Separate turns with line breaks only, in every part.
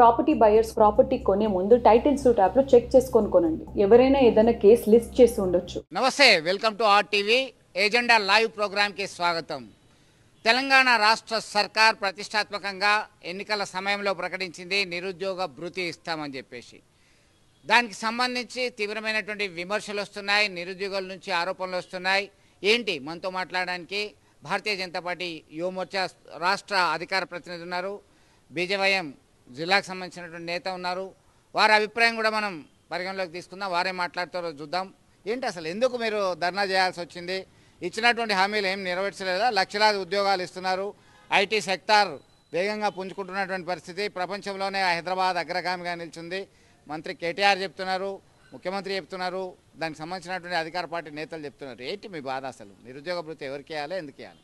property buyers property కొనే ముందు title suit app లో చెక్ చేసుకొని కొనండి ఎవరైనా ఏదైనా కేసు లిస్ట్ చేసి ఉండొచ్చు
నమస్తే welcome to R TV agenda live program కి స్వాగతం తెలంగాణ రాష్ట్ర సర్కార్ ప్రతిష్టాత్మకంగా ఎన్నికల సమయంలో ప్రకటించింది నిరుద్యోగ భృతి ఇస్తామని చెప్పేసి దానికి సంబంధించి తీవ్రమైనటువంటి విమర్శలు వస్తున్నాయి నిరుద్యోగుల నుంచి ఆరోపణలు వస్తున్నాయి ఏంటి మనతో మాట్లాడడానికి భారతీయ జనతా పార్టీ యువమోర్చా రాష్ట్ర అధికార ప్రతినిధి ఉన్నారు బీజవయం జిల్లాకు సంబంధించినటువంటి నేత ఉన్నారు వారి అభిప్రాయం కూడా మనం పరిగణలోకి తీసుకుందాం వారే మాట్లాడుతారు చూద్దాం ఏంటి అసలు ఎందుకు మీరు ధర్నా చేయాల్సి వచ్చింది ఇచ్చినటువంటి హామీలు ఏం నెరవేర్చలేదా లక్షలాది ఉద్యోగాలు ఇస్తున్నారు ఐటీ సెక్టార్ వేగంగా పుంజుకుంటున్నటువంటి పరిస్థితి ప్రపంచంలోనే హైదరాబాద్ అగ్రగామిగా నిలిచింది మంత్రి కేటీఆర్ చెప్తున్నారు ముఖ్యమంత్రి చెప్తున్నారు దానికి సంబంధించినటువంటి అధికార పార్టీ నేతలు చెప్తున్నారు ఏంటి మీ బాధ అసలు నిరుద్యోగ భృతి ఎవరికి వేయాలి ఎందుకు వేయాలి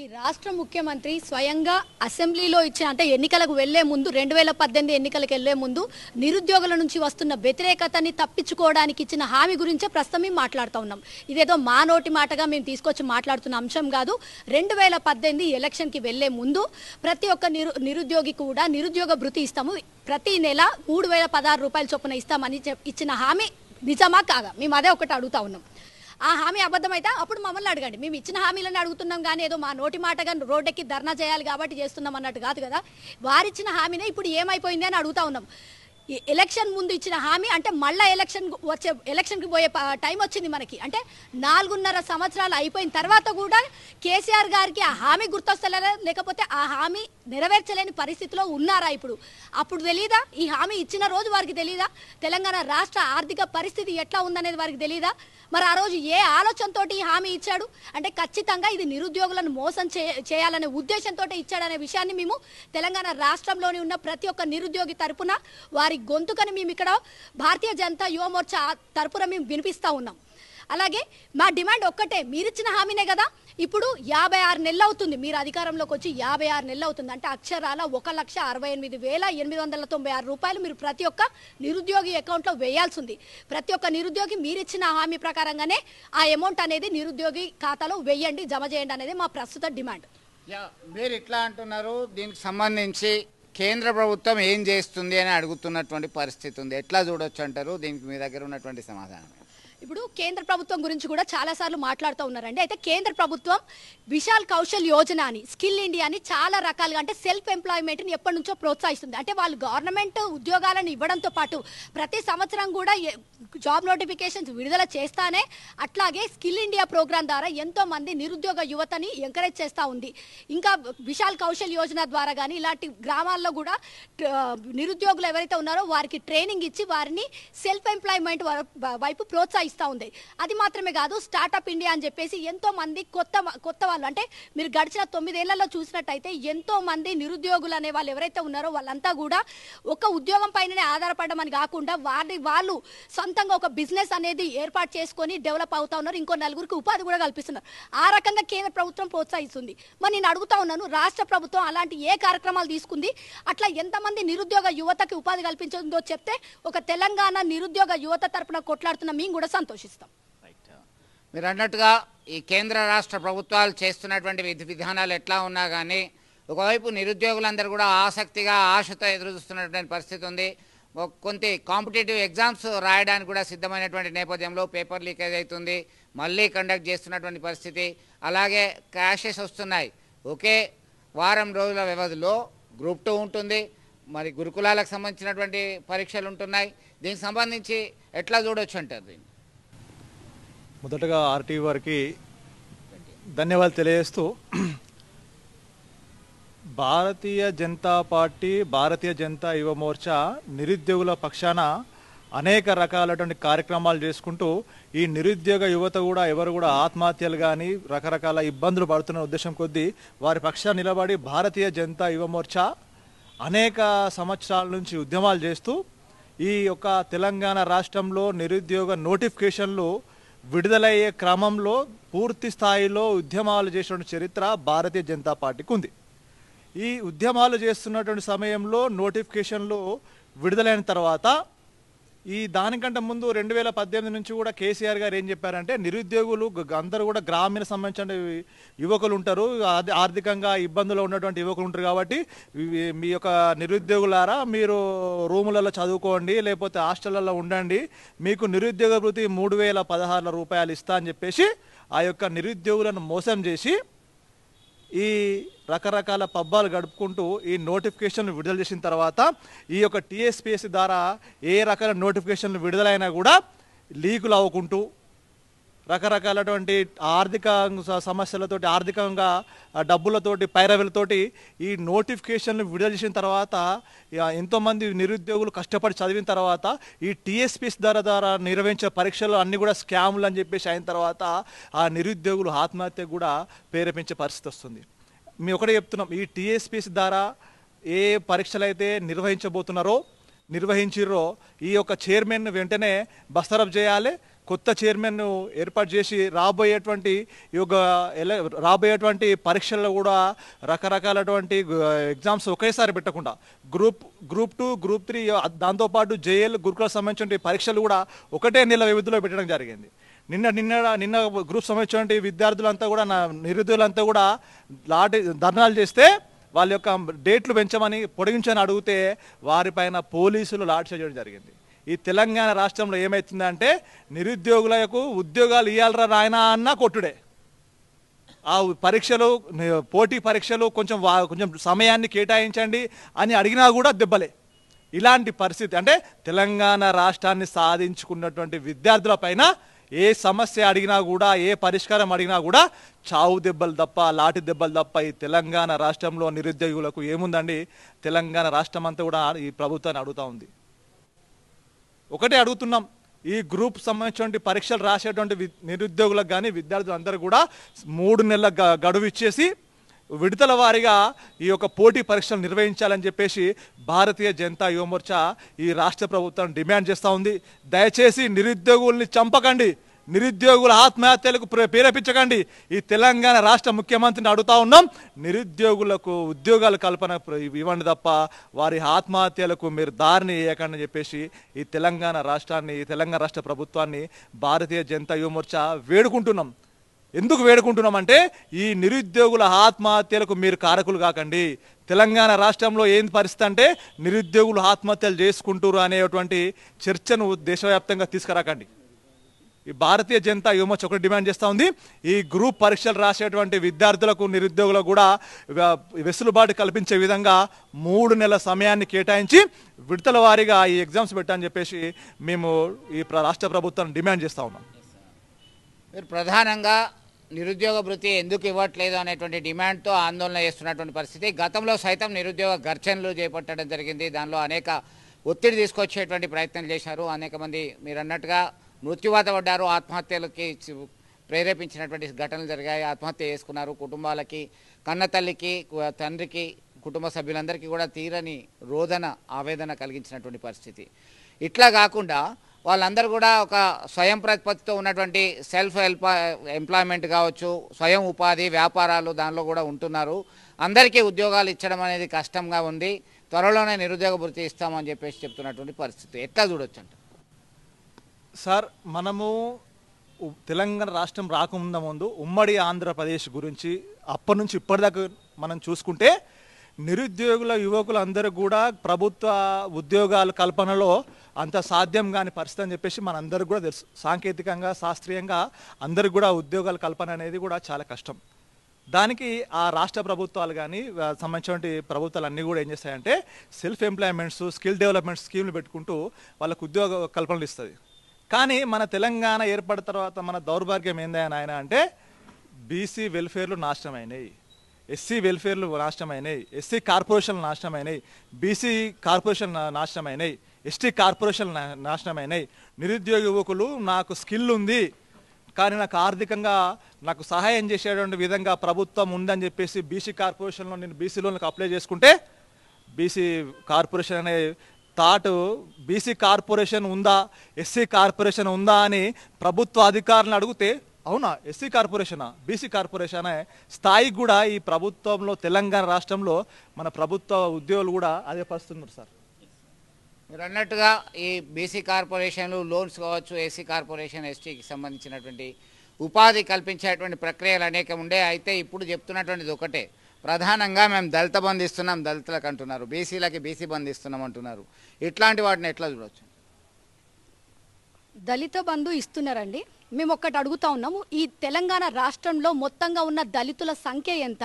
ఈ రాష్ట్ర ముఖ్యమంత్రి స్వయంగా అసెంబ్లీలో ఇచ్చిన అంటే ఎన్నికలకు వెళ్లే ముందు రెండు వేల పద్దెనిమిది ఎన్నికలకు వెళ్లే ముందు నిరుద్యోగుల నుంచి వస్తున్న వ్యతిరేకతని తప్పించుకోవడానికి ఇచ్చిన హామీ గురించే ప్రస్తుతం మేము మాట్లాడుతూ ఉన్నాం ఇదేదో మా నోటి మాటగా మేము తీసుకొచ్చి మాట్లాడుతున్న అంశం కాదు రెండు వేల పద్దెనిమిది ఎలక్షన్కి వెళ్లే ముందు ప్రతి ఒక్క నిరు నిరుద్యోగి కూడా నిరుద్యోగ భృతి ఇస్తాము ప్రతి నెల మూడు వేల పదహారు రూపాయల చొప్పున ఇస్తామని ఇచ్చిన హామీ నిజమా కాదా మేము అదే ఒకటి అడుగుతా ఉన్నాం ఆ హామీ అబద్ధమైతే అప్పుడు మమ్మల్ని అడగండి మేము ఇచ్చిన హామీలను అడుగుతున్నాం కానీ ఏదో మా నోటి మాటగా రోడ్డెక్కి ధర్నా చేయాలి కాబట్టి చేస్తున్నాం అన్నట్టు కాదు కదా వారిచ్చిన హామీనే ఇప్పుడు ఏమైపోయింది అని అడుగుతా ఉన్నాం ఎలక్షన్ ముందు ఇచ్చిన హామీ అంటే మళ్ళా ఎలక్షన్ వచ్చే ఎలక్షన్కి పోయే టైం వచ్చింది మనకి అంటే నాలుగున్నర సంవత్సరాలు అయిపోయిన తర్వాత కూడా కేసీఆర్ గారికి ఆ హామీ గుర్తొస్తలేదా లేకపోతే ఆ హామీ నెరవేర్చలేని పరిస్థితిలో ఉన్నారా ఇప్పుడు అప్పుడు తెలీదా ఈ హామీ ఇచ్చిన రోజు వారికి తెలీదా తెలంగాణ రాష్ట్ర ఆర్థిక పరిస్థితి ఎట్లా ఉందనేది వారికి తెలీదా మరి ఆ రోజు ఏ ఆలోచనతో ఈ హామీ ఇచ్చాడు అంటే ఖచ్చితంగా ఇది నిరుద్యోగులను మోసం చేయాలనే ఉద్దేశంతో ఇచ్చాడనే విషయాన్ని మేము తెలంగాణ రాష్ట్రంలోని ఉన్న ప్రతి ఒక్క నిరుద్యోగి తరపున వారి గొంతుకని మేము ఇక్కడ భారతీయ జనతా యువమోర్చా తరపున మేము వినిపిస్తూ ఉన్నాం అలాగే మా డిమాండ్ ఒక్కటే మీరిచ్చిన హామీనే కదా ఇప్పుడు యాభై ఆరు నెలలు అవుతుంది మీరు అధికారంలోకి వచ్చి యాభై ఆరు నెలలు అవుతుంది అంటే అక్షరాల ఒక లక్ష అరవై ఎనిమిది వేల ఎనిమిది వందల తొంభై ఆరు రూపాయలు మీరు ప్రతి ఒక్క నిరుద్యోగి అకౌంట్లో ఉంది ప్రతి ఒక్క నిరుద్యోగి మీరిచ్చిన హామీ ప్రకారంగానే ఆ అమౌంట్ అనేది నిరుద్యోగి ఖాతాలో వేయండి జమ చేయండి అనేది మా ప్రస్తుత డిమాండ్
మీరు ఇట్లా అంటున్నారు దీనికి సంబంధించి కేంద్ర ప్రభుత్వం ఏం చేస్తుంది అని అడుగుతున్నటువంటి పరిస్థితి ఉంది ఎట్లా చూడొచ్చు అంటారు దీనికి మీ దగ్గర ఉన్నటువంటి సమాధానం
ఇప్పుడు కేంద్ర ప్రభుత్వం గురించి కూడా చాలాసార్లు మాట్లాడుతూ ఉన్నారండి అయితే కేంద్ర ప్రభుత్వం విశాల్ కౌశల్ యోజన అని స్కిల్ ఇండియా అని చాలా రకాలుగా అంటే సెల్ఫ్ ఎంప్లాయ్మెంట్ని ఎప్పటి నుంచో ప్రోత్సహిస్తుంది అంటే వాళ్ళు గవర్నమెంట్ ఉద్యోగాలను ఇవ్వడంతో పాటు ప్రతి సంవత్సరం కూడా జాబ్ నోటిఫికేషన్స్ విడుదల చేస్తానే అట్లాగే స్కిల్ ఇండియా ప్రోగ్రాం ద్వారా ఎంతో మంది నిరుద్యోగ యువతని ఎంకరేజ్ చేస్తూ ఉంది ఇంకా విశాల్ కౌశల్ యోజన ద్వారా కానీ ఇలాంటి గ్రామాల్లో కూడా నిరుద్యోగులు ఎవరైతే ఉన్నారో వారికి ట్రైనింగ్ ఇచ్చి వారిని సెల్ఫ్ ఎంప్లాయ్మెంట్ వైపు ప్రోత్సహిస్తారు ఇస్తూ ఉంది అది మాత్రమే కాదు స్టార్టప్ ఇండియా అని చెప్పేసి ఎంతో మంది కొత్త కొత్త వాళ్ళు అంటే మీరు గడిచిన తొమ్మిదేళ్లలో చూసినట్టయితే ఎంతో మంది నిరుద్యోగులు అనే వాళ్ళు ఎవరైతే ఉన్నారో వాళ్ళంతా కూడా ఒక ఉద్యోగం పైననే ఆధారపడడం అని కాకుండా వారి వాళ్ళు సొంతంగా ఒక బిజినెస్ అనేది ఏర్పాటు చేసుకొని డెవలప్ అవుతా ఉన్నారు ఇంకో నలుగురికి ఉపాధి కూడా కల్పిస్తున్నారు ఆ రకంగా కేంద్ర ప్రభుత్వం ప్రోత్సహిస్తుంది మరి నేను అడుగుతా ఉన్నాను రాష్ట్ర ప్రభుత్వం అలాంటి ఏ కార్యక్రమాలు తీసుకుంది అట్లా ఎంతమంది నిరుద్యోగ యువతకి ఉపాధి కల్పించిందో చెప్తే ఒక తెలంగాణ నిరుద్యోగ యువత తరపున కొట్లాడుతున్న మేము కూడా సంతోషిస్తాం
మీరు అన్నట్టుగా ఈ కేంద్ర రాష్ట్ర ప్రభుత్వాలు చేస్తున్నటువంటి విధి విధానాలు ఎట్లా ఉన్నా కానీ ఒకవైపు నిరుద్యోగులందరూ కూడా ఆసక్తిగా ఆశతో ఎదురుచూస్తున్నటువంటి పరిస్థితి ఉంది కొంత కాంపిటేటివ్ ఎగ్జామ్స్ రాయడానికి కూడా సిద్ధమైనటువంటి నేపథ్యంలో పేపర్ లీకేజ్ అవుతుంది మళ్ళీ కండక్ట్ చేస్తున్నటువంటి పరిస్థితి అలాగే క్యాషెస్ వస్తున్నాయి ఒకే వారం రోజుల వ్యవధిలో గ్రూప్ టూ ఉంటుంది మరి గురుకులాలకు సంబంధించినటువంటి పరీక్షలు ఉంటున్నాయి దీనికి సంబంధించి ఎట్లా చూడొచ్చు అంటారు దీన్ని
మొదటగా ఆర్టీ వారికి ధన్యవాదాలు తెలియజేస్తూ భారతీయ జనతా పార్టీ భారతీయ జనతా యువ మోర్చా నిరుద్యోగుల పక్షాన అనేక రకాలటువంటి కార్యక్రమాలు చేసుకుంటూ ఈ నిరుద్యోగ యువత కూడా ఎవరు కూడా ఆత్మహత్యలు కానీ రకరకాల ఇబ్బందులు పడుతున్న ఉద్దేశం కొద్దీ వారి పక్షాన నిలబడి భారతీయ జనతా యువ మోర్చా అనేక సంవత్సరాల నుంచి ఉద్యమాలు చేస్తూ ఈ యొక్క తెలంగాణ రాష్ట్రంలో నిరుద్యోగ నోటిఫికేషన్లు విడుదలయ్యే క్రమంలో పూర్తి స్థాయిలో ఉద్యమాలు చేసిన చరిత్ర భారతీయ జనతా పార్టీకి ఉంది ఈ ఉద్యమాలు చేస్తున్నటువంటి సమయంలో నోటిఫికేషన్లు విడుదలైన తర్వాత ఈ దానికంటే ముందు రెండు వేల పద్దెనిమిది నుంచి కూడా కేసీఆర్ గారు ఏం చెప్పారంటే నిరుద్యోగులు అందరూ కూడా గ్రామీణ సంబంధించిన యువకులు ఉంటారు ఆర్థికంగా ఇబ్బందులు ఉన్నటువంటి యువకులు ఉంటారు కాబట్టి మీ యొక్క నిరుద్యోగులారా మీరు రూములలో చదువుకోండి లేకపోతే హాస్టళ్లలో ఉండండి మీకు నిరుద్యోగ వృత్తి మూడు వేల పదహారుల రూపాయలు ఇస్తా అని చెప్పేసి ఆ యొక్క నిరుద్యోగులను మోసం చేసి ఈ రకరకాల పబ్బాలు గడుపుకుంటూ ఈ నోటిఫికేషన్లు విడుదల చేసిన తర్వాత ఈ యొక్క టీఎస్పీఎస్సీ ద్వారా ఏ రకాల నోటిఫికేషన్లు విడుదలైనా కూడా లీకులు అవ్వకుంటూ రకరకాలటువంటి ఆర్థిక సమస్యలతోటి ఆర్థికంగా డబ్బులతోటి పైరవిలతోటి ఈ నోటిఫికేషన్లు విడుదల చేసిన తర్వాత ఎంతోమంది నిరుద్యోగులు కష్టపడి చదివిన తర్వాత ఈ టీఎస్పీస్ ద్వారా ద్వారా నిర్వహించే పరీక్షలు అన్నీ కూడా స్కామ్లు అని చెప్పేసి అయిన తర్వాత ఆ నిరుద్యోగులు ఆత్మహత్య కూడా ప్రేరేపించే పరిస్థితి వస్తుంది మేము ఒకటే చెప్తున్నాం ఈ టీఎస్పీస్ ద్వారా ఏ పరీక్షలు అయితే నిర్వహించబోతున్నారో నిర్వహించిర్రో ఈ యొక్క చైర్మన్ వెంటనే బస్తరఫ్ చేయాలి కొత్త చైర్మన్ను ఏర్పాటు చేసి రాబోయేటువంటి ఈ యొక్క రాబోయేటువంటి పరీక్షల్లో కూడా రకరకాలటువంటి ఎగ్జామ్స్ ఒకేసారి పెట్టకుండా group group two group three దాంతోపాటు జేఎల్ గురుకులకు సంబంధించిన పరీక్షలు కూడా ఒకటే నెల వ్యవధిలో పెట్టడం జరిగింది నిన్న నిన్న నిన్న గ్రూప్ సంబంధించిన విద్యార్థులంతా కూడా నా నిరుద్యోగులంతా కూడా లాటి ధర్నాలు చేస్తే వాళ్ళ యొక్క డేట్లు పెంచమని పొడిగించని అడిగితే వారిపైన పోలీసులు లాఠీ చేయడం జరిగింది ఈ తెలంగాణ రాష్ట్రంలో ఏమవుతుందంటే నిరుద్యోగులకు ఉద్యోగాలు ఇవ్వాలరా నాయన అన్న కొట్టుడే ఆ పరీక్షలు పోటీ పరీక్షలు కొంచెం కొంచెం సమయాన్ని కేటాయించండి అని అడిగినా కూడా దెబ్బలే ఇలాంటి పరిస్థితి అంటే తెలంగాణ రాష్ట్రాన్ని సాధించుకున్నటువంటి విద్యార్థుల పైన ఏ సమస్య అడిగినా కూడా ఏ పరిష్కారం అడిగినా కూడా చావు దెబ్బలు తప్ప లాటి దెబ్బలు తప్ప ఈ తెలంగాణ రాష్ట్రంలో నిరుద్యోగులకు ఏముందండి తెలంగాణ రాష్ట్రం అంతా కూడా ఈ ప్రభుత్వాన్ని అడుగుతూ ఉంది ఒకటే అడుగుతున్నాం ఈ గ్రూప్ సంబంధించినటువంటి పరీక్షలు రాసేటువంటి నిరుద్యోగులకు కానీ విద్యార్థులందరూ కూడా మూడు నెలల గడువు ఇచ్చేసి విడతల వారీగా ఈ యొక్క పోటీ పరీక్షలు నిర్వహించాలని చెప్పేసి భారతీయ జనతా యువమోర్చా ఈ రాష్ట్ర ప్రభుత్వం డిమాండ్ చేస్తూ ఉంది దయచేసి నిరుద్యోగుల్ని చంపకండి నిరుద్యోగుల ఆత్మహత్యలకు ప్రేరేపించకండి ఈ తెలంగాణ రాష్ట్ర ముఖ్యమంత్రిని అడుగుతా ఉన్నాం నిరుద్యోగులకు ఉద్యోగాల కల్పన ఇవ్వండి తప్ప వారి ఆత్మహత్యలకు మీరు దారిని వేయకండి చెప్పేసి ఈ తెలంగాణ రాష్ట్రాన్ని ఈ తెలంగాణ రాష్ట్ర ప్రభుత్వాన్ని భారతీయ జనతా యువమోర్చా వేడుకుంటున్నాం ఎందుకు వేడుకుంటున్నామంటే ఈ నిరుద్యోగుల ఆత్మహత్యలకు మీరు కారకులు కాకండి తెలంగాణ రాష్ట్రంలో ఏం పరిస్థితి అంటే నిరుద్యోగులు ఆత్మహత్యలు చేసుకుంటారు అనేటువంటి చర్చను దేశవ్యాప్తంగా తీసుకురాకండి ఈ భారతీయ జనతా యువమోర్చ ఒకటి డిమాండ్ చేస్తూ ఉంది ఈ గ్రూప్ పరీక్షలు రాసేటువంటి విద్యార్థులకు నిరుద్యోగులకు కూడా వెసులుబాటు కల్పించే విధంగా మూడు నెలల సమయాన్ని కేటాయించి విడతల వారీగా ఈ ఎగ్జామ్స్ పెట్టని చెప్పేసి మేము ఈ రాష్ట్ర ప్రభుత్వాన్ని డిమాండ్ చేస్తూ ఉన్నాం
మీరు ప్రధానంగా నిరుద్యోగ వృత్తి ఎందుకు ఇవ్వట్లేదు అనేటువంటి డిమాండ్తో ఆందోళన చేస్తున్నటువంటి పరిస్థితి గతంలో సైతం నిరుద్యోగ ఘర్షణలు చేపట్టడం జరిగింది దానిలో అనేక ఒత్తిడి తీసుకొచ్చేటువంటి ప్రయత్నం చేశారు అనేక మంది మీరు అన్నట్టుగా మృత్యువాత పడ్డారు ఆత్మహత్యలకి ప్రేరేపించినటువంటి ఘటనలు జరిగాయి ఆత్మహత్య చేసుకున్నారు కుటుంబాలకి కన్నతల్లికి తండ్రికి కుటుంబ సభ్యులందరికీ కూడా తీరని రోదన ఆవేదన కలిగించినటువంటి పరిస్థితి ఇట్లా కాకుండా వాళ్ళందరూ కూడా ఒక స్వయం ప్రతిపత్తితో ఉన్నటువంటి సెల్ఫ్ హెల్ప్ ఎంప్లాయ్మెంట్ కావచ్చు స్వయం ఉపాధి వ్యాపారాలు దానిలో కూడా ఉంటున్నారు అందరికీ ఉద్యోగాలు ఇచ్చడం అనేది కష్టంగా ఉంది త్వరలోనే నిరుద్యోగ భృతి ఇస్తామని
చెప్పేసి చెప్తున్నటువంటి పరిస్థితి ఎట్లా చూడొచ్చు అంట సార్ మనము తెలంగాణ రాష్ట్రం రాకముందు ముందు ఉమ్మడి ఆంధ్రప్రదేశ్ గురించి అప్పటి నుంచి ఇప్పటిదాకా మనం చూసుకుంటే నిరుద్యోగుల యువకులు కూడా ప్రభుత్వ ఉద్యోగాల కల్పనలో అంత సాధ్యం కాని పరిస్థితి అని చెప్పేసి మనందరికీ కూడా తెలుసు సాంకేతికంగా శాస్త్రీయంగా అందరికి కూడా ఉద్యోగాల కల్పన అనేది కూడా చాలా కష్టం దానికి ఆ రాష్ట్ర ప్రభుత్వాలు కానీ సంబంధించిన ప్రభుత్వాలు అన్నీ కూడా ఏం చేస్తాయంటే సెల్ఫ్ ఎంప్లాయ్మెంట్స్ స్కిల్ డెవలప్మెంట్ స్కీమ్లు పెట్టుకుంటూ వాళ్ళకు ఉద్యోగ కల్పనలు ఇస్తుంది కానీ మన తెలంగాణ ఏర్పడిన తర్వాత మన దౌర్భాగ్యం ఏందా ఆయన అంటే బీసీ వెల్ఫేర్లు నాశనం అయినాయి ఎస్సీ వెల్ఫేర్లు నాశనమైనాయి ఎస్సీ కార్పొరేషన్లు నాశనమైనాయి బీసీ కార్పొరేషన్ నాశనమైనాయి ఎస్టీ కార్పొరేషన్ నాశనమైనాయి నిరుద్యోగ యువకులు నాకు స్కిల్ ఉంది కానీ నాకు ఆర్థికంగా నాకు సహాయం చేసేటువంటి విధంగా ప్రభుత్వం ఉందని చెప్పేసి బీసీ కార్పొరేషన్లో నేను బీసీ లోన్లకు అప్లై చేసుకుంటే బీసీ కార్పొరేషన్ అనే థాటు బీసీ కార్పొరేషన్ ఉందా ఎస్సీ కార్పొరేషన్ ఉందా అని ప్రభుత్వ అధికారులను అడిగితే అవునా ఎస్సీ కార్పొరేషనా బీసీ కార్పొరేషనా స్థాయికి కూడా ఈ ప్రభుత్వంలో తెలంగాణ రాష్ట్రంలో మన ప్రభుత్వ ఉద్యోగులు కూడా అదే పరుస్తున్నారు సార్
మీరు అన్నట్టుగా ఈ బీసీ కార్పొరేషన్లు లోన్స్ కావచ్చు ఎస్సీ కార్పొరేషన్ ఎస్టీకి సంబంధించినటువంటి ఉపాధి కల్పించేటువంటి ప్రక్రియలు అనేకం ఉండే అయితే ఇప్పుడు చెప్తున్నటువంటిది ఒకటే ప్రధానంగా మేము దళిత బంద్ ఇస్తున్నాం దళితులకు అంటున్నారు బీసీలకి బీసీ బంద్ ఇస్తున్నాం అంటున్నారు ఇట్లాంటి వాటిని ఎట్లా చూడవచ్చు
దళిత బంధు ఇస్తున్నారండి మేము ఒక్కటి అడుగుతా ఉన్నాము ఈ తెలంగాణ రాష్ట్రంలో మొత్తంగా ఉన్న దళితుల సంఖ్య ఎంత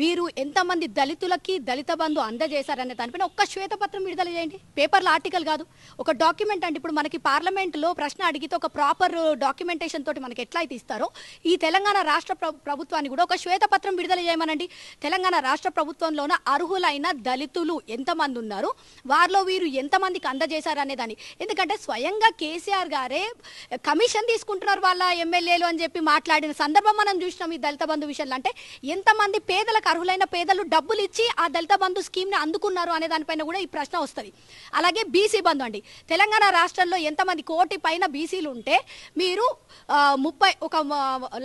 వీరు ఎంతమంది దళితులకి దళిత బంధు అందజేశారనే దానిపైన ఒక్క శ్వేతపత్రం విడుదల చేయండి పేపర్లో ఆర్టికల్ కాదు ఒక డాక్యుమెంట్ అంటే ఇప్పుడు మనకి పార్లమెంట్లో ప్రశ్న అడిగితే ఒక ప్రాపర్ డాక్యుమెంటేషన్ తోటి మనకి ఎట్లా అయితే ఇస్తారో ఈ తెలంగాణ రాష్ట్ర ప్రభుత్వాన్ని కూడా ఒక శ్వేతపత్రం విడుదల చేయమనండి తెలంగాణ రాష్ట్ర ప్రభుత్వంలోన అర్హులైన దళితులు ఎంతమంది ఉన్నారు వారిలో వీరు ఎంతమందికి అందజేశారనే దాన్ని ఎందుకంటే స్వయంగా కేసీఆర్ గారే కమిషన్ తీసుకుంటున్నారు వాళ్ళ ఎమ్మెల్యేలు అని చెప్పి మాట్లాడిన సందర్భం మనం చూసినాం ఈ దళిత బంధు విషయంలో అంటే ఎంతమంది పేదలకు రుణమాఫీకి అర్హులైన పేదలు డబ్బులు ఇచ్చి ఆ దళిత బంధు స్కీమ్ని అందుకున్నారు అనే దానిపైన కూడా ఈ ప్రశ్న వస్తుంది అలాగే బీసీ బంధు అండి తెలంగాణ రాష్ట్రంలో ఎంతమంది కోటి పైన బీసీలు ఉంటే మీరు ముప్పై ఒక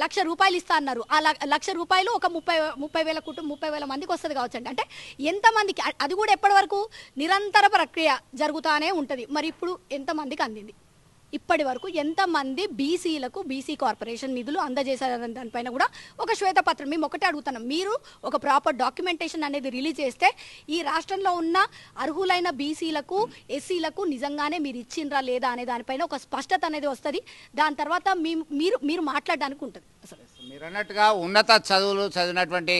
లక్ష రూపాయలు ఇస్తా అన్నారు ఆ లక్ష రూపాయలు ఒక ముప్పై ముప్పై వేల కుటుంబం ముప్పై వేల మందికి వస్తుంది కావచ్చు అండి అంటే ఎంతమందికి అది కూడా ఎప్పటి వరకు నిరంతర ప్రక్రియ జరుగుతానే ఉంటుంది మరి ఇప్పుడు ఎంతమందికి అందింది ఇప్పటి వరకు ఎంతమంది బీసీలకు బీసీ కార్పొరేషన్ నిధులు అందజేశారనే దానిపైన కూడా ఒక శ్వేతపత్రం మేము ఒకటే అడుగుతున్నాం మీరు ఒక ప్రాపర్ డాక్యుమెంటేషన్ అనేది రిలీజ్ చేస్తే ఈ రాష్ట్రంలో ఉన్న అర్హులైన బీసీలకు ఎస్సీలకు నిజంగానే మీరు ఇచ్చిండ్రా లేదా అనే దానిపైన ఒక స్పష్టత అనేది వస్తుంది దాని తర్వాత మీరు మీరు మాట్లాడడానికి ఉంటుంది అసలు
మీరు అన్నట్టుగా ఉన్నత చదువులు చదివినటువంటి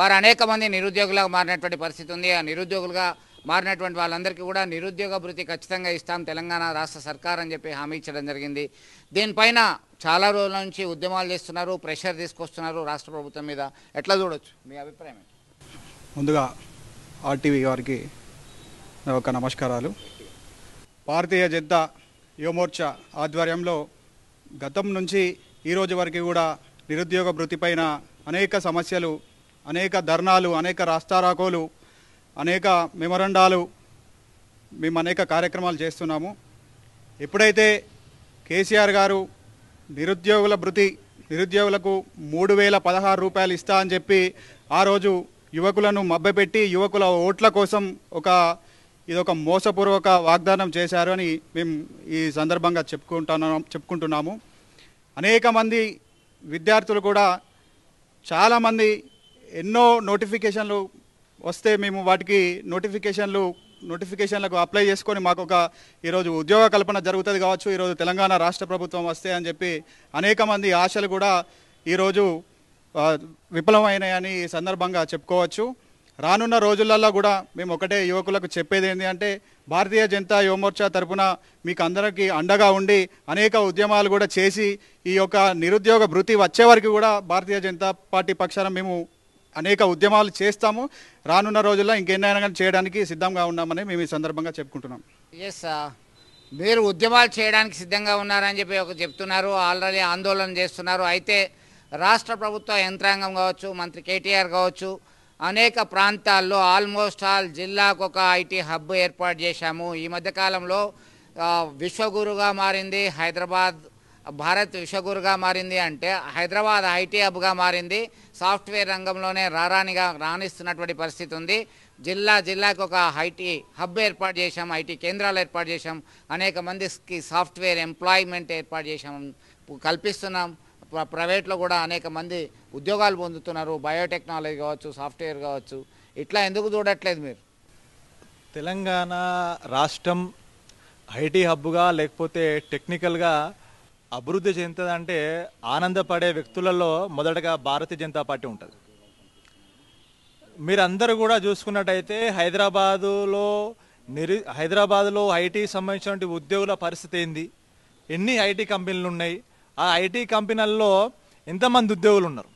వారు అనేక మంది నిరుద్యోగులుగా మారినటువంటి పరిస్థితి ఉంది ఆ నిరుద్యోగులుగా మారినటువంటి వాళ్ళందరికీ కూడా నిరుద్యోగ భృతి ఖచ్చితంగా ఇస్తాం తెలంగాణ రాష్ట్ర సర్కార్ అని చెప్పి హామీ ఇచ్చడం జరిగింది దీనిపైన చాలా రోజుల నుంచి ఉద్యమాలు చేస్తున్నారు ప్రెషర్ తీసుకొస్తున్నారు రాష్ట్ర ప్రభుత్వం మీద ఎట్లా చూడొచ్చు మీ అభిప్రాయం
ముందుగా ఆర్టీవీ గారికి ఒక నమస్కారాలు భారతీయ జనతా యువమోర్చా ఆధ్వర్యంలో గతం నుంచి ఈరోజు వరకు కూడా నిరుద్యోగ భృతిపైన అనేక సమస్యలు అనేక ధర్నాలు అనేక రాస్తారాకోలు అనేక మెమరండాలు మేము అనేక కార్యక్రమాలు చేస్తున్నాము ఎప్పుడైతే కేసీఆర్ గారు నిరుద్యోగుల భృతి నిరుద్యోగులకు మూడు వేల పదహారు రూపాయలు ఇస్తా అని చెప్పి ఆ రోజు యువకులను మభ్యపెట్టి యువకుల ఓట్ల కోసం ఒక ఇదొక మోసపూర్వక వాగ్దానం చేశారు అని మేము ఈ సందర్భంగా చెప్పుకుంటున్నా చెప్పుకుంటున్నాము అనేక మంది విద్యార్థులు కూడా చాలామంది ఎన్నో నోటిఫికేషన్లు వస్తే మేము వాటికి నోటిఫికేషన్లు నోటిఫికేషన్లకు అప్లై చేసుకొని మాకు ఒక ఈరోజు ఉద్యోగ కల్పన జరుగుతుంది కావచ్చు ఈరోజు తెలంగాణ రాష్ట్ర ప్రభుత్వం వస్తే అని చెప్పి అనేక మంది ఆశలు కూడా ఈరోజు విఫలమైనాయని సందర్భంగా చెప్పుకోవచ్చు రానున్న రోజులలో కూడా మేము ఒకటే యువకులకు చెప్పేది ఏంటి అంటే భారతీయ జనతా యువమోర్చా తరపున మీకు అందరికీ అండగా ఉండి అనేక ఉద్యమాలు కూడా చేసి ఈ యొక్క నిరుద్యోగ భృతి వచ్చే వరకు కూడా భారతీయ జనతా పార్టీ పక్షాన మేము అనేక ఉద్యమాలు చేస్తాము రానున్న రోజుల్లో ఇంకెన్నైనా కానీ చేయడానికి సిద్ధంగా ఉన్నామని మేము ఈ సందర్భంగా చెప్పుకుంటున్నాం
ఎస్ మీరు ఉద్యమాలు చేయడానికి సిద్ధంగా ఉన్నారని చెప్పి ఒక చెప్తున్నారు ఆల్రెడీ ఆందోళన చేస్తున్నారు అయితే రాష్ట్ర ప్రభుత్వ యంత్రాంగం కావచ్చు మంత్రి కేటీఆర్ కావచ్చు అనేక ప్రాంతాల్లో ఆల్మోస్ట్ ఆల్ జిల్లాకు ఒక ఐటీ హబ్ ఏర్పాటు చేశాము ఈ మధ్యకాలంలో విశ్వగురుగా మారింది హైదరాబాద్ భారత్ విశ్వగురుగా మారింది అంటే హైదరాబాద్ ఐటీ హబ్గా మారింది సాఫ్ట్వేర్ రంగంలోనే రారానిగా రాణిస్తున్నటువంటి పరిస్థితి ఉంది జిల్లా జిల్లాకు ఒక ఐటీ హబ్ ఏర్పాటు చేశాం ఐటీ కేంద్రాలు ఏర్పాటు చేశాం అనేక మందికి సాఫ్ట్వేర్ ఎంప్లాయ్మెంట్ ఏర్పాటు చేశాం కల్పిస్తున్నాం ప్రైవేట్లో కూడా అనేక మంది ఉద్యోగాలు పొందుతున్నారు బయోటెక్నాలజీ కావచ్చు సాఫ్ట్వేర్ కావచ్చు ఇట్లా ఎందుకు చూడట్లేదు మీరు
తెలంగాణ రాష్ట్రం ఐటీ హబ్గా లేకపోతే టెక్నికల్గా అభివృద్ధి చెందుతుందంటే ఆనందపడే వ్యక్తులలో మొదటగా భారతీయ జనతా పార్టీ ఉంటుంది మీరందరూ కూడా చూసుకున్నట్టయితే హైదరాబాదులో నిరు హైదరాబాద్లో ఐటీ సంబంధించినటువంటి ఉద్యోగుల పరిస్థితి ఏంది ఎన్ని ఐటీ కంపెనీలు ఉన్నాయి ఆ ఐటీ కంపెనీల్లో ఎంతమంది ఉద్యోగులు ఉన్నారు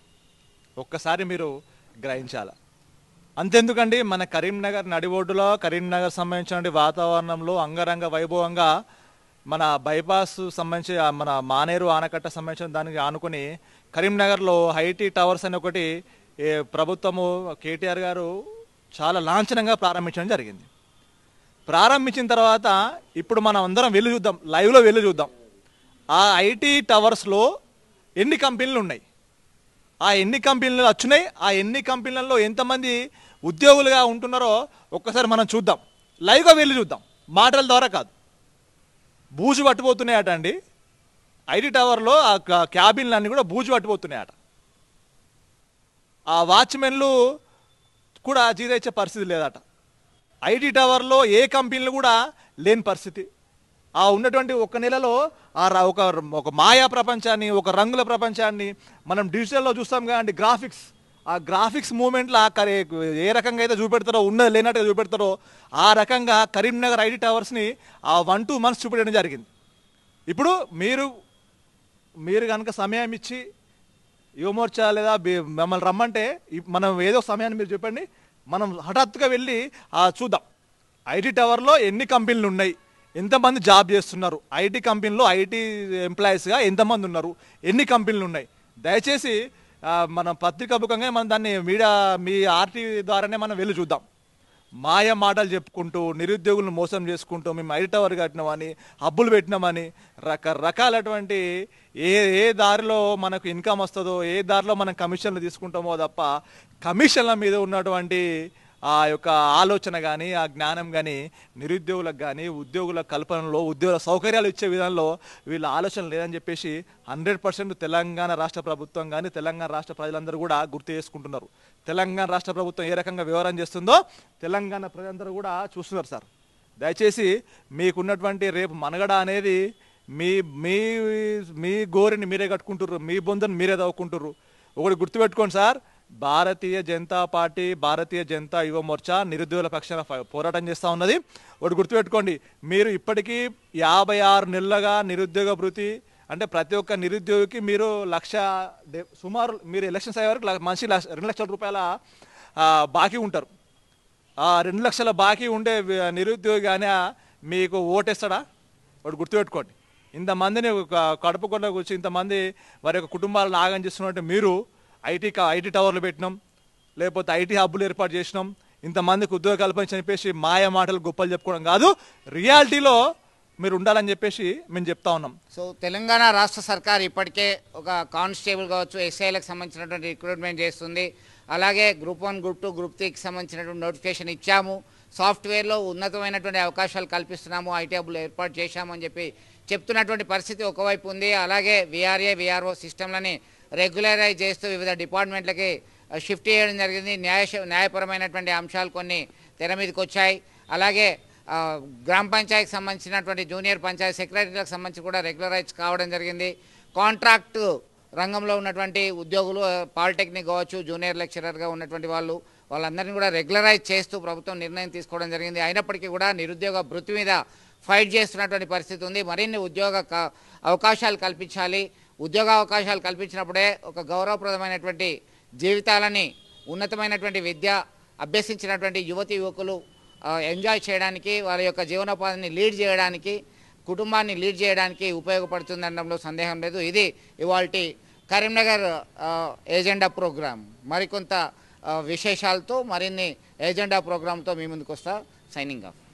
ఒక్కసారి మీరు గ్రహించాల అంతెందుకండి మన కరీంనగర్ నడివోడ్డులో కరీంనగర్ సంబంధించిన వాతావరణంలో అంగరంగ వైభవంగా మన బైపాస్ సంబంధించి మన మానేరు ఆనకట్ట సంబంధించిన దానికి ఆనుకొని కరీంనగర్లో హైటీ టవర్స్ అని ఒకటి ప్రభుత్వము కేటీఆర్ గారు చాలా లాంఛనంగా ప్రారంభించడం జరిగింది ప్రారంభించిన తర్వాత ఇప్పుడు మనం అందరం వెళ్ళి చూద్దాం లైవ్లో వెళ్ళి చూద్దాం ఆ ఐటీ టవర్స్లో ఎన్ని కంపెనీలు ఉన్నాయి ఆ ఎన్ని కంపెనీలు వచ్చినాయి ఆ ఎన్ని కంపెనీలలో ఎంతమంది ఉద్యోగులుగా ఉంటున్నారో ఒక్కసారి మనం చూద్దాం లైవ్గా వెళ్ళి చూద్దాం మాటల ద్వారా కాదు బూజు పట్టిపోతున్నాయట అండి ఐటీ టవర్లో ఆ క్యాబిన్లు అన్నీ కూడా బూజు పట్టిపోతున్నాయట ఆ వాచ్మెన్లు కూడా జీరేచ్చే పరిస్థితి లేదట ఐటీ టవర్లో ఏ కంపెనీలు కూడా లేని పరిస్థితి ఆ ఉన్నటువంటి ఒక నెలలో ఆ ఒక ఒక మాయా ప్రపంచాన్ని ఒక రంగుల ప్రపంచాన్ని మనం డిజిటల్లో చూస్తాం కదండి గ్రాఫిక్స్ ఆ గ్రాఫిక్స్ మూమెంట్లో ఆ ఏ రకంగా అయితే చూపెడతారో ఉన్నది లేనట్టుగా చూపెడతారో ఆ రకంగా కరీంనగర్ ఐటీ టవర్స్ని ఆ వన్ టూ మంత్స్ చూపెట్టడం జరిగింది ఇప్పుడు మీరు మీరు కనుక సమయం ఇచ్చి యువమోర్చా లేదా మమ్మల్ని రమ్మంటే మనం ఏదో సమయాన్ని మీరు చెప్పండి మనం హఠాత్తుగా వెళ్ళి చూద్దాం ఐటీ టవర్లో ఎన్ని కంపెనీలు ఉన్నాయి ఎంతమంది జాబ్ చేస్తున్నారు ఐటీ కంపెనీలో ఐటీ ఎంప్లాయీస్గా ఎంతమంది ఉన్నారు ఎన్ని కంపెనీలు ఉన్నాయి దయచేసి మనం పత్రిక మనం దాన్ని మీడియా మీ ఆర్టీ ద్వారానే మనం వెళ్ళి చూద్దాం మాయ మాటలు చెప్పుకుంటూ నిరుద్యోగులను మోసం చేసుకుంటూ మేము టవర్ కట్టినామని హబ్బులు పెట్టినామని రకరకాలటువంటి ఏ ఏ దారిలో మనకు ఇన్కమ్ వస్తుందో ఏ దారిలో మనం కమిషన్లు తీసుకుంటామో తప్ప కమిషన్ల మీద ఉన్నటువంటి ఆ యొక్క ఆలోచన కానీ ఆ జ్ఞానం కానీ నిరుద్యోగులకు కానీ ఉద్యోగుల కల్పనలో ఉద్యోగుల సౌకర్యాలు ఇచ్చే విధానంలో వీళ్ళ ఆలోచన లేదని చెప్పేసి హండ్రెడ్ పర్సెంట్ తెలంగాణ రాష్ట్ర ప్రభుత్వం కానీ తెలంగాణ రాష్ట్ర ప్రజలందరూ కూడా గుర్తు చేసుకుంటున్నారు తెలంగాణ రాష్ట్ర ప్రభుత్వం ఏ రకంగా వ్యవహారం చేస్తుందో తెలంగాణ ప్రజలందరూ కూడా చూస్తున్నారు సార్ దయచేసి మీకున్నటువంటి రేపు మనగడ అనేది మీ మీ మీ గోరిని మీరే కట్టుకుంటుర్రు మీ బొందని మీరే తవ్వుకుంటుర్రు ఒకటి గుర్తుపెట్టుకోండి సార్ భారతీయ జనతా పార్టీ భారతీయ జనతా యువ మోర్చా నిరుద్యోగుల పక్షాన పోరాటం చేస్తూ ఉన్నది ఒకటి గుర్తుపెట్టుకోండి మీరు ఇప్పటికీ యాభై ఆరు నెలలుగా నిరుద్యోగ భృతి అంటే ప్రతి ఒక్క నిరుద్యోగికి మీరు లక్ష సుమారు మీరు ఎలక్షన్స్ అయ్యే వరకు మనిషి రెండు లక్షల రూపాయల బాకీ ఉంటారు ఆ రెండు లక్షల బాకీ ఉండే అని మీకు ఓటేస్తాడా ఒకటి గుర్తుపెట్టుకోండి ఇంతమందిని కడుపుకుండా కూర్చొని ఇంతమంది వారి యొక్క కుటుంబాలను ఆగం చేస్తున్నట్టు మీరు ఐటీ ఐటీ టవర్లు పెట్టినాం లేకపోతే ఐటీ హబ్బులు ఏర్పాటు చేసినాం ఇంతమందికి ఉద్యోగ కల్పన మాయ మాటలు గొప్పలు చెప్పుకోవడం కాదు రియాలిటీలో మీరు ఉండాలని చెప్పేసి మేము చెప్తా ఉన్నాం
సో తెలంగాణ రాష్ట్ర సర్కార్ ఇప్పటికే ఒక కానిస్టేబుల్ కావచ్చు ఎస్ఐలకు సంబంధించినటువంటి రిక్రూట్మెంట్ చేస్తుంది అలాగే group one group two group త్రీకి సంబంధించినటువంటి నోటిఫికేషన్ ఇచ్చాము సాఫ్ట్వేర్లో ఉన్నతమైనటువంటి అవకాశాలు కల్పిస్తున్నాము ఐటీ హబ్బులు ఏర్పాటు చేశామని చెప్పి చెప్తున్నటువంటి పరిస్థితి ఒకవైపు ఉంది అలాగే విఆర్ఏ విఆర్ఓ సిస్టంలని రెగ్యులరైజ్ చేస్తూ వివిధ డిపార్ట్మెంట్లకి షిఫ్ట్ చేయడం జరిగింది న్యాయ న్యాయపరమైనటువంటి అంశాలు కొన్ని తెర మీదకి వచ్చాయి అలాగే గ్రామ పంచాయతీకి సంబంధించినటువంటి జూనియర్ పంచాయత్ సెక్రటరీలకు సంబంధించి కూడా రెగ్యులరైజ్ కావడం జరిగింది కాంట్రాక్టు రంగంలో ఉన్నటువంటి ఉద్యోగులు పాలిటెక్నిక్ కావచ్చు జూనియర్ లెక్చరర్గా ఉన్నటువంటి వాళ్ళు వాళ్ళందరినీ కూడా రెగ్యులరైజ్ చేస్తూ ప్రభుత్వం నిర్ణయం తీసుకోవడం జరిగింది అయినప్పటికీ కూడా నిరుద్యోగ భృతి మీద ఫైట్ చేస్తున్నటువంటి పరిస్థితి ఉంది మరిన్ని ఉద్యోగ అవకాశాలు కల్పించాలి ఉద్యోగ అవకాశాలు కల్పించినప్పుడే ఒక గౌరవప్రదమైనటువంటి జీవితాలని ఉన్నతమైనటువంటి విద్య అభ్యసించినటువంటి యువతి యువకులు ఎంజాయ్ చేయడానికి వారి యొక్క జీవనోపాధిని లీడ్ చేయడానికి కుటుంబాన్ని లీడ్ చేయడానికి ఉపయోగపడుతుంది అనడంలో సందేహం లేదు ఇది ఇవాళ కరీంనగర్ ఏజెండా ప్రోగ్రాం మరికొంత విశేషాలతో మరిన్ని ఏజెండా ప్రోగ్రాంతో మీ ముందుకు వస్తా సైనింగ్ ఆఫ్